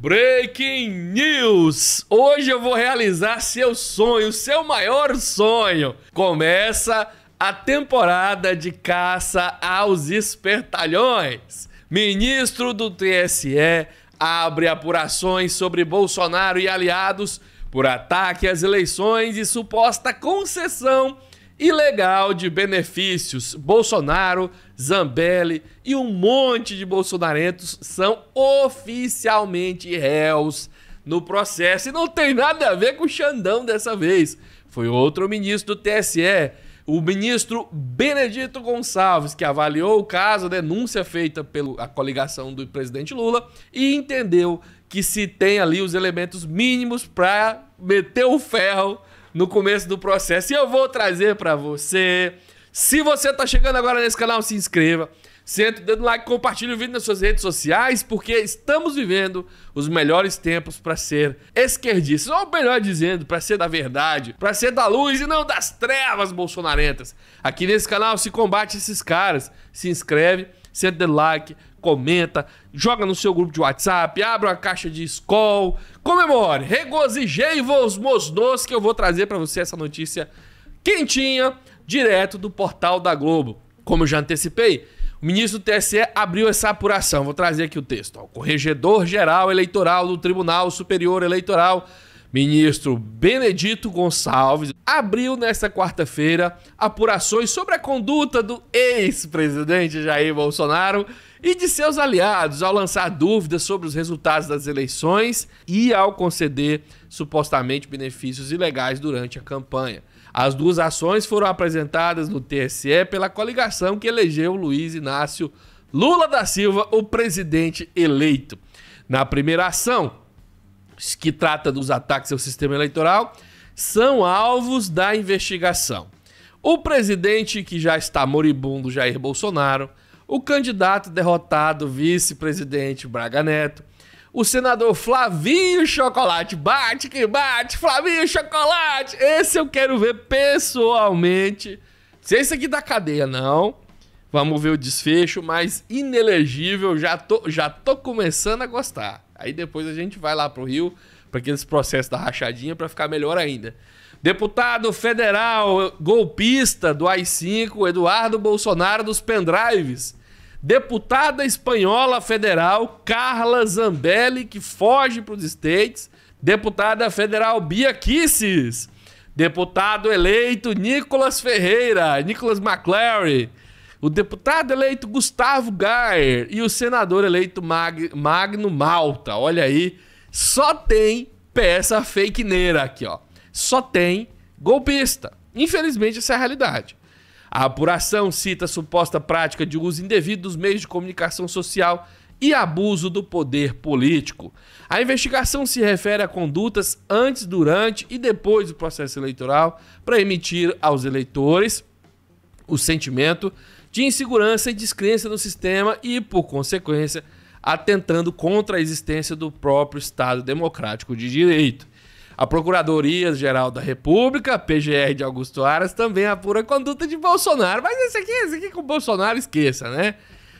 Breaking News! Hoje eu vou realizar seu sonho, seu maior sonho. Começa a temporada de caça aos espertalhões. Ministro do TSE abre apurações sobre Bolsonaro e aliados por ataque às eleições e suposta concessão ilegal de benefícios. Bolsonaro Zambelli e um monte de bolsonarentos são oficialmente réus no processo. E não tem nada a ver com o Xandão dessa vez. Foi outro ministro do TSE, o ministro Benedito Gonçalves, que avaliou o caso, a denúncia feita pela coligação do presidente Lula e entendeu que se tem ali os elementos mínimos para meter o ferro no começo do processo. E eu vou trazer para você se você tá chegando agora nesse canal, se inscreva. Senta o dedo no like, compartilha o vídeo nas suas redes sociais, porque estamos vivendo os melhores tempos para ser esquerdista, ou melhor dizendo, para ser da verdade, para ser da luz e não das trevas bolsonarentas. Aqui nesse canal se combate esses caras. Se inscreve, senta o dedo like, comenta, joga no seu grupo de WhatsApp, abre uma caixa de escol, comemore, regozijei-vos, mosnos, que eu vou trazer para você essa notícia quentinha direto do portal da Globo. Como eu já antecipei, o ministro do TSE abriu essa apuração. Vou trazer aqui o texto. O corregedor-geral eleitoral do Tribunal Superior Eleitoral, ministro Benedito Gonçalves, abriu nesta quarta-feira apurações sobre a conduta do ex-presidente Jair Bolsonaro e de seus aliados ao lançar dúvidas sobre os resultados das eleições e ao conceder supostamente benefícios ilegais durante a campanha. As duas ações foram apresentadas no TSE pela coligação que elegeu Luiz Inácio Lula da Silva, o presidente eleito. Na primeira ação, que trata dos ataques ao sistema eleitoral, são alvos da investigação. O presidente que já está moribundo, Jair Bolsonaro, o candidato derrotado, vice-presidente Braga Neto, o senador Flavinho Chocolate. Bate que bate, Flavinho Chocolate! Esse eu quero ver pessoalmente. Se esse aqui da cadeia, não. Vamos ver o desfecho, mas inelegível, já tô, já tô começando a gostar. Aí depois a gente vai lá pro Rio para aqueles processos da rachadinha para ficar melhor ainda. Deputado federal golpista do AI-5, Eduardo Bolsonaro dos pendrives, Deputada espanhola federal Carla Zambelli, que foge para os States. Deputada federal Bia Kisses. Deputado eleito Nicolas Ferreira, Nicolas McClary. O deputado eleito Gustavo Gayer e o senador eleito Mag Magno Malta. Olha aí, só tem peça fake neira aqui, ó. Só tem golpista. Infelizmente, essa é a realidade. A apuração cita suposta prática de uso indevido dos meios de comunicação social e abuso do poder político. A investigação se refere a condutas antes, durante e depois do processo eleitoral para emitir aos eleitores o sentimento de insegurança e descrença no sistema e, por consequência, atentando contra a existência do próprio Estado democrático de direito. A Procuradoria-Geral da República, PGR de Augusto Aras, também apura a conduta de Bolsonaro. Mas esse aqui, esse aqui com o Bolsonaro, esqueça, né?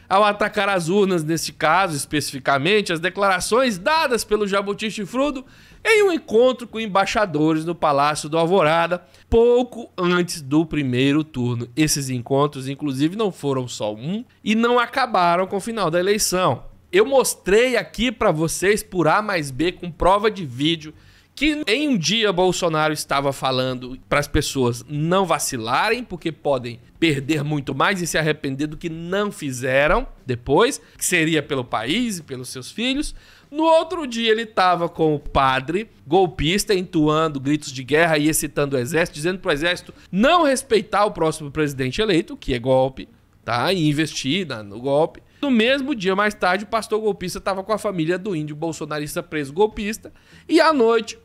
Ao atacar as urnas, neste caso especificamente, as declarações dadas pelo Jabuti Chifrudo em um encontro com embaixadores no Palácio do Alvorada, pouco antes do primeiro turno. Esses encontros, inclusive, não foram só um e não acabaram com o final da eleição. Eu mostrei aqui para vocês por A mais B com prova de vídeo que em um dia Bolsonaro estava falando para as pessoas não vacilarem, porque podem perder muito mais e se arrepender do que não fizeram depois, que seria pelo país e pelos seus filhos. No outro dia ele estava com o padre golpista entoando gritos de guerra e excitando o exército, dizendo para o exército não respeitar o próximo presidente eleito, que é golpe, tá? E investir no golpe. No mesmo dia, mais tarde, o pastor golpista estava com a família do índio bolsonarista preso golpista. E à noite,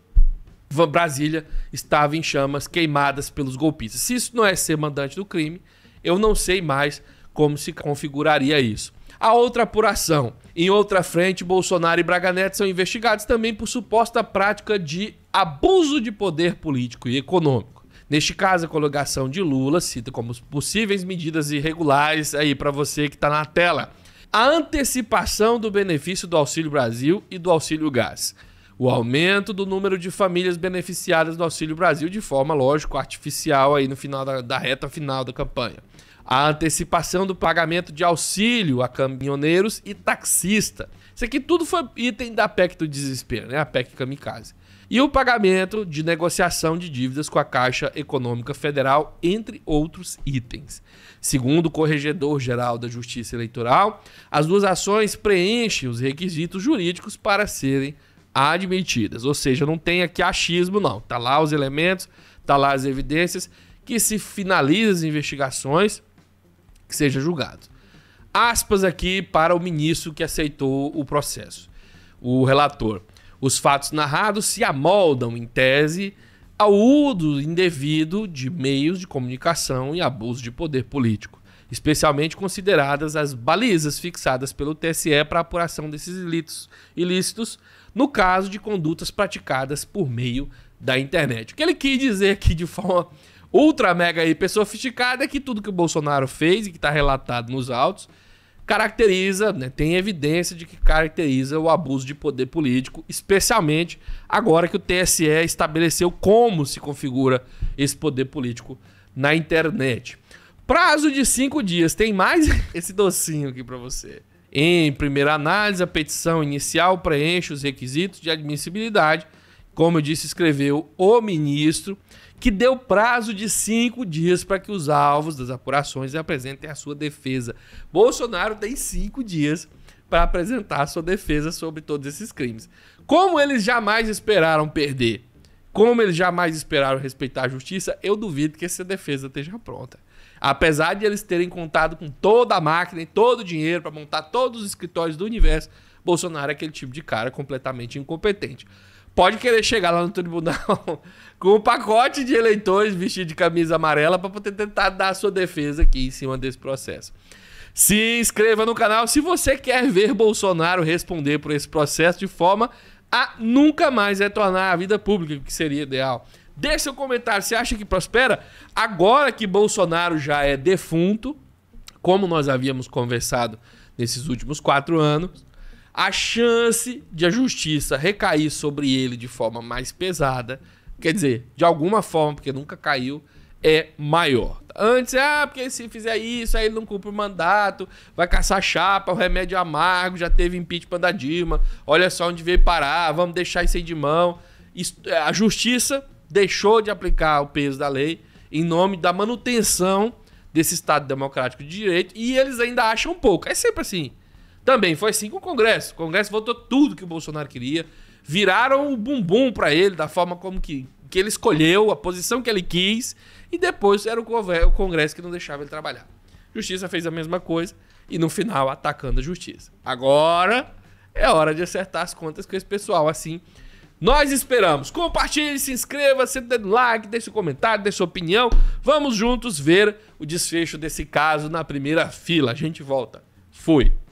Brasília estava em chamas, queimadas pelos golpistas. Se isso não é ser mandante do crime, eu não sei mais como se configuraria isso. A outra apuração. Em outra frente, Bolsonaro e Braga Neto são investigados também por suposta prática de abuso de poder político e econômico. Neste caso, a colocação de Lula cita como possíveis medidas irregulares aí para você que está na tela. A antecipação do benefício do Auxílio Brasil e do Auxílio Gás o aumento do número de famílias beneficiadas do Auxílio Brasil de forma, lógico, artificial aí no final da, da reta final da campanha. A antecipação do pagamento de auxílio a caminhoneiros e taxista. Isso aqui tudo foi item da PEC do desespero, né? A PEC Kamikaze. E o pagamento de negociação de dívidas com a Caixa Econômica Federal, entre outros itens. Segundo o Corregedor-Geral da Justiça Eleitoral, as duas ações preenchem os requisitos jurídicos para serem admitidas. Ou seja, não tem aqui achismo, não. Tá lá os elementos, tá lá as evidências, que se finaliza as investigações, que seja julgado. Aspas aqui para o ministro que aceitou o processo. O relator. Os fatos narrados se amoldam, em tese, ao uso indevido de meios de comunicação e abuso de poder político, especialmente consideradas as balizas fixadas pelo TSE para apuração desses ilícitos, ilícitos no caso de condutas praticadas por meio da internet. O que ele quis dizer aqui de forma ultra mega hiper sofisticada é que tudo que o Bolsonaro fez e que está relatado nos autos caracteriza, né, tem evidência de que caracteriza o abuso de poder político, especialmente agora que o TSE estabeleceu como se configura esse poder político na internet. Prazo de cinco dias. Tem mais esse docinho aqui para você. Em primeira análise, a petição inicial preenche os requisitos de admissibilidade, como eu disse, escreveu o ministro, que deu prazo de cinco dias para que os alvos das apurações apresentem a sua defesa. Bolsonaro tem cinco dias para apresentar a sua defesa sobre todos esses crimes. Como eles jamais esperaram perder como eles jamais esperaram respeitar a justiça, eu duvido que essa defesa esteja pronta. Apesar de eles terem contado com toda a máquina e todo o dinheiro para montar todos os escritórios do universo, Bolsonaro é aquele tipo de cara completamente incompetente. Pode querer chegar lá no tribunal com um pacote de eleitores vestido de camisa amarela para poder tentar dar a sua defesa aqui em cima desse processo. Se inscreva no canal se você quer ver Bolsonaro responder por esse processo de forma a nunca mais retornar à vida pública, que seria ideal. Deixe seu comentário, você acha que prospera? Agora que Bolsonaro já é defunto, como nós havíamos conversado nesses últimos quatro anos, a chance de a justiça recair sobre ele de forma mais pesada, quer dizer, de alguma forma, porque nunca caiu, é maior. Antes, ah, porque se fizer isso, aí ele não cumpre o mandato, vai caçar chapa, o remédio é amargo, já teve impeachment da Dilma, olha só onde veio parar, vamos deixar isso aí de mão. Isso, é, a justiça deixou de aplicar o peso da lei em nome da manutenção desse Estado democrático de direito e eles ainda acham pouco. É sempre assim. Também foi assim com o Congresso. O Congresso votou tudo que o Bolsonaro queria, viraram o bumbum para ele da forma como que que ele escolheu, a posição que ele quis, e depois era o Congresso que não deixava ele trabalhar. Justiça fez a mesma coisa e no final atacando a justiça. Agora é hora de acertar as contas com esse pessoal, assim. Nós esperamos. Compartilhe, se inscreva, se dê like, deixe seu comentário, deixe sua opinião. Vamos juntos ver o desfecho desse caso na primeira fila. A gente volta. Fui.